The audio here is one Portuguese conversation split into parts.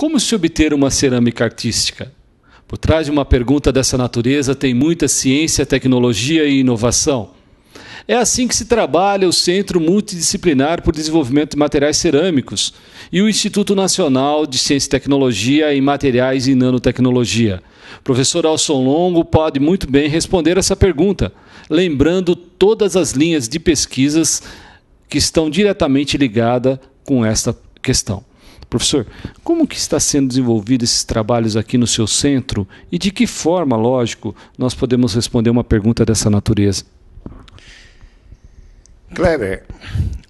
Como se obter uma cerâmica artística? Por trás de uma pergunta dessa natureza tem muita ciência, tecnologia e inovação. É assim que se trabalha o Centro Multidisciplinar por Desenvolvimento de Materiais Cerâmicos e o Instituto Nacional de Ciência e Tecnologia em Materiais e Nanotecnologia. O professor Alson Longo pode muito bem responder essa pergunta, lembrando todas as linhas de pesquisas que estão diretamente ligadas com esta questão. Professor, como que está sendo desenvolvido esses trabalhos aqui no seu centro e de que forma, lógico, nós podemos responder uma pergunta dessa natureza? Kleber,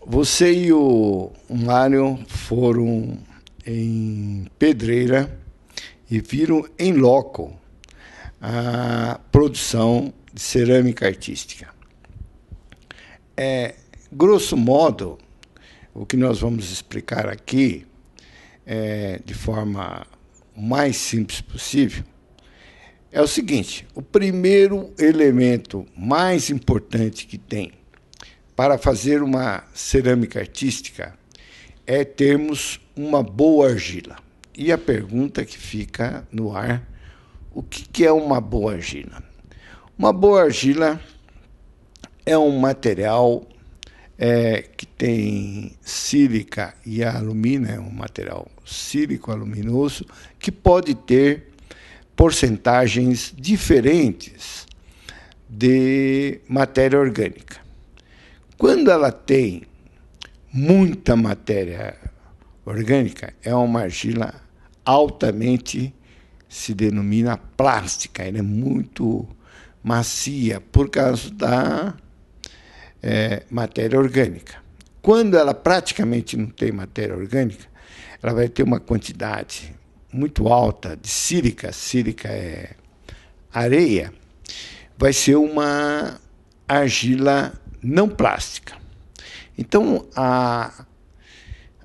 você e o Mário foram em Pedreira e viram em loco a produção de cerâmica artística. É, grosso modo, o que nós vamos explicar aqui é, de forma mais simples possível, é o seguinte: o primeiro elemento mais importante que tem para fazer uma cerâmica artística é termos uma boa argila. E a pergunta que fica no ar: o que é uma boa argila? Uma boa argila é um material é, que tem sílica e alumina, é um material sílico aluminoso, que pode ter porcentagens diferentes de matéria orgânica. Quando ela tem muita matéria orgânica, é uma argila altamente se denomina plástica, ela é muito macia por causa da é, matéria orgânica. Quando ela praticamente não tem matéria orgânica, ela vai ter uma quantidade muito alta de sílica, sílica é areia, vai ser uma argila não plástica. Então, a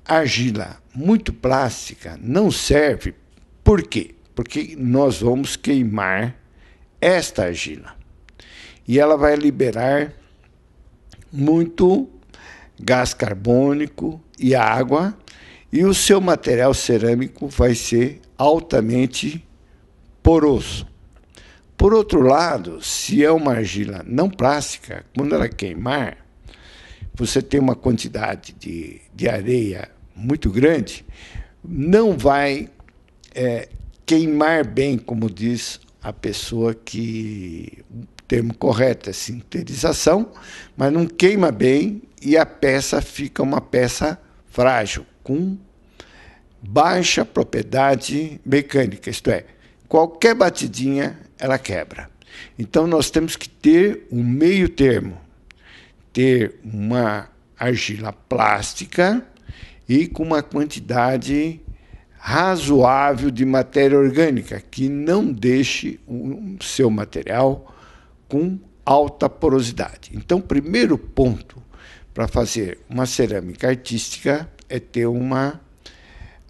argila muito plástica não serve, por quê? Porque nós vamos queimar esta argila e ela vai liberar muito gás carbônico e água, e o seu material cerâmico vai ser altamente poroso. Por outro lado, se é uma argila não plástica, quando ela queimar, você tem uma quantidade de, de areia muito grande, não vai é, queimar bem, como diz a pessoa que termo correto é sinterização, mas não queima bem e a peça fica uma peça frágil, com baixa propriedade mecânica, isto é, qualquer batidinha ela quebra. Então nós temos que ter um meio termo, ter uma argila plástica e com uma quantidade razoável de matéria orgânica que não deixe o seu material com alta porosidade. Então, primeiro ponto para fazer uma cerâmica artística é ter uma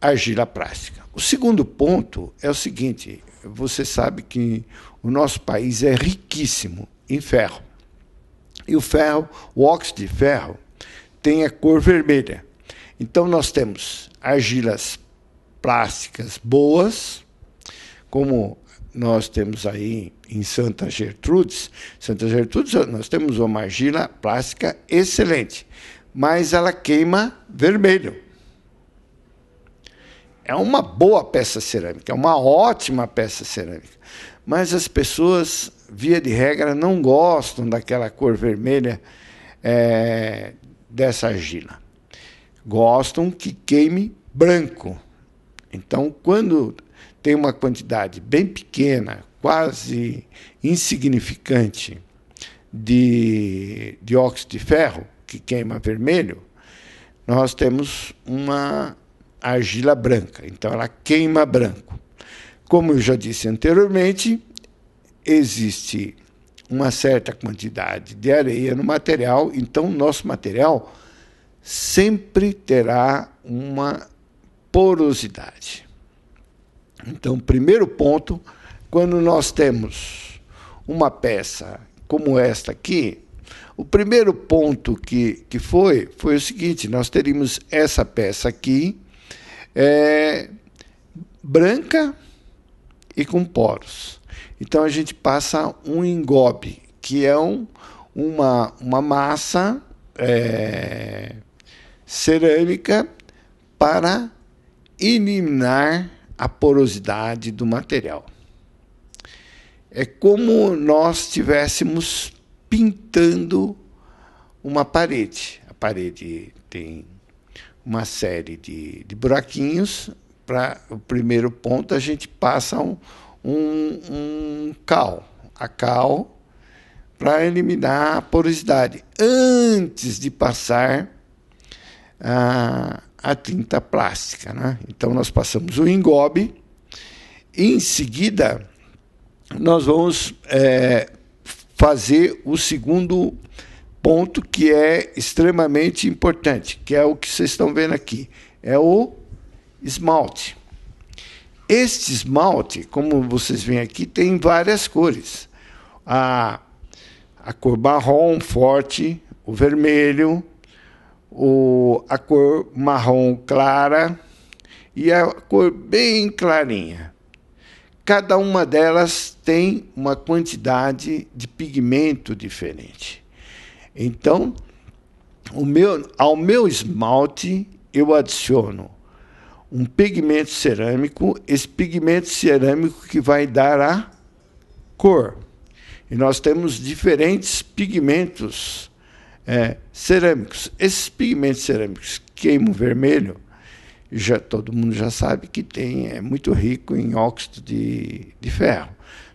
argila plástica. O segundo ponto é o seguinte: você sabe que o nosso país é riquíssimo em ferro. E o ferro, o óxido de ferro, tem a cor vermelha. Então nós temos argilas plásticas boas, como nós temos aí em Santa Gertrudes, Santa Gertrudes, nós temos uma argila plástica excelente, mas ela queima vermelho. É uma boa peça cerâmica, é uma ótima peça cerâmica, mas as pessoas, via de regra, não gostam daquela cor vermelha é, dessa argila. Gostam que queime branco. Então, quando tem uma quantidade bem pequena, quase insignificante, de dióxido de, ferro, que queima vermelho, nós temos uma argila branca. Então, ela queima branco. Como eu já disse anteriormente, existe uma certa quantidade de areia no material, então, nosso material sempre terá uma porosidade. Então, primeiro ponto, quando nós temos uma peça como esta aqui, o primeiro ponto que, que foi, foi o seguinte, nós teríamos essa peça aqui, é, branca e com poros. Então a gente passa um engobe, que é um, uma, uma massa é, cerâmica para eliminar a porosidade do material. É como nós estivéssemos pintando uma parede. A parede tem uma série de, de buraquinhos. Para o primeiro ponto, a gente passa um, um, um cal, a cal, para eliminar a porosidade, antes de passar a, ah, a tinta plástica. Né? Então, nós passamos o engobe, em seguida, nós vamos é, fazer o segundo ponto que é extremamente importante, que é o que vocês estão vendo aqui, é o esmalte. Este esmalte, como vocês veem aqui, tem várias cores. A, a cor marrom forte, o vermelho, o, a cor marrom clara e a cor bem clarinha. Cada uma delas tem uma quantidade de pigmento diferente. Então, meu, ao meu esmalte, eu adiciono um pigmento cerâmico, esse pigmento cerâmico que vai dar a cor. E nós temos diferentes pigmentos é, cerâmicos. Esses pigmentos cerâmicos queimam vermelho, já todo mundo já sabe que tem é muito rico em óxido de, de ferro.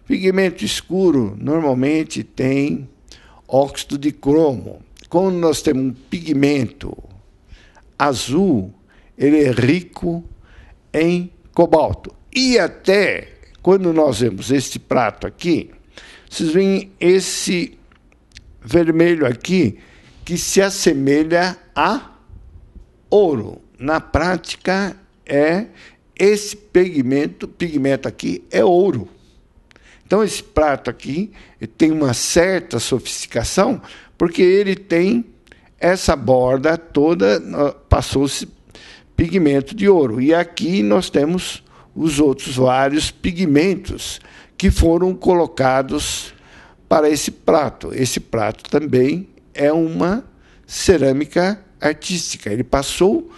Pigmento escuro normalmente tem óxido de cromo. Quando nós temos um pigmento azul, ele é rico em cobalto. E até quando nós vemos este prato aqui, vocês veem esse vermelho aqui, que se assemelha a ouro. Na prática, é esse pigmento, pigmento aqui é ouro. Então, esse prato aqui tem uma certa sofisticação, porque ele tem essa borda toda, passou-se pigmento de ouro. E aqui nós temos os outros vários pigmentos que foram colocados para esse prato. Esse prato também é uma cerâmica artística. Ele passou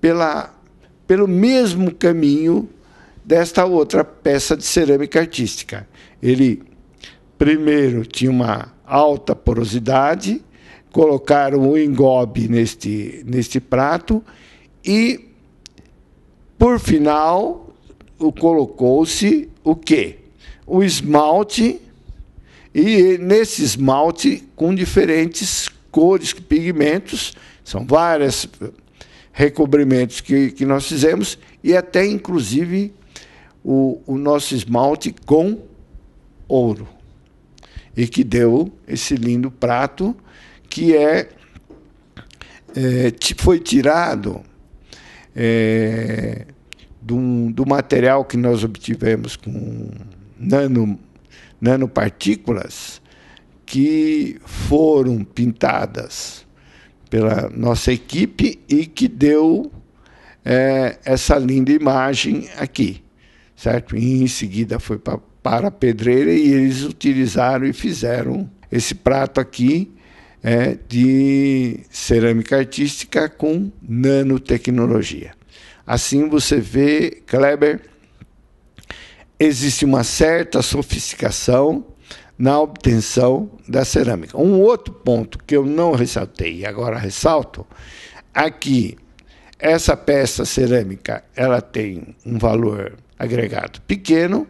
pela, pelo mesmo caminho desta outra peça de cerâmica artística. Ele primeiro tinha uma alta porosidade, colocaram o engobe neste, neste prato e, por final, colocou-se o quê? O esmalte e nesse esmalte, com diferentes cores, pigmentos, são vários eh, recobrimentos que, que nós fizemos, e até inclusive o, o nosso esmalte com ouro. E que deu esse lindo prato, que é, é foi tirado é, eh, do, do material que nós obtivemos com nano nanopartículas né, que foram pintadas pela nossa equipe e que deu é, essa linda imagem aqui, certo? E em seguida foi pra, para a pedreira e eles utilizaram e fizeram esse prato aqui é, de cerâmica artística com nanotecnologia. Assim você vê, Kleber, existe uma certa sofisticação na obtenção da cerâmica. Um outro ponto que eu não ressaltei e agora ressalto, aqui é essa peça cerâmica, ela tem um valor agregado pequeno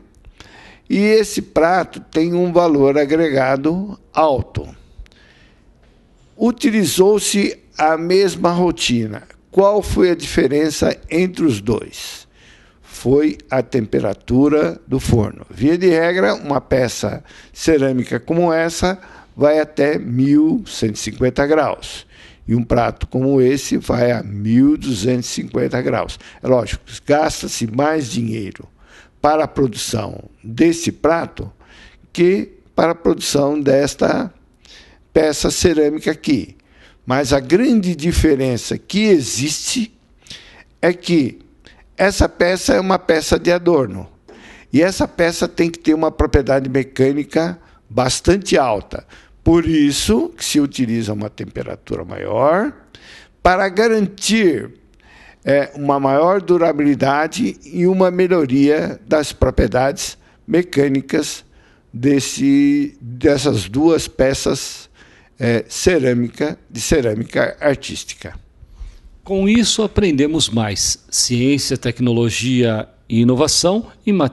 e esse prato tem um valor agregado alto. Utilizou-se a mesma rotina. Qual foi a diferença entre os dois? foi a temperatura do forno. Via de regra, uma peça cerâmica como essa vai até 1150 graus. E um prato como esse vai a 1250 graus. É lógico, gasta-se mais dinheiro para a produção desse prato que para a produção desta peça cerâmica aqui. Mas a grande diferença que existe é que essa peça é uma peça de adorno. E essa peça tem que ter uma propriedade mecânica bastante alta. Por isso que se utiliza uma temperatura maior para garantir é, uma maior durabilidade e uma melhoria das propriedades mecânicas desse, dessas duas peças é, cerâmica de cerâmica artística. Com isso, aprendemos mais ciência, tecnologia e inovação e matemática.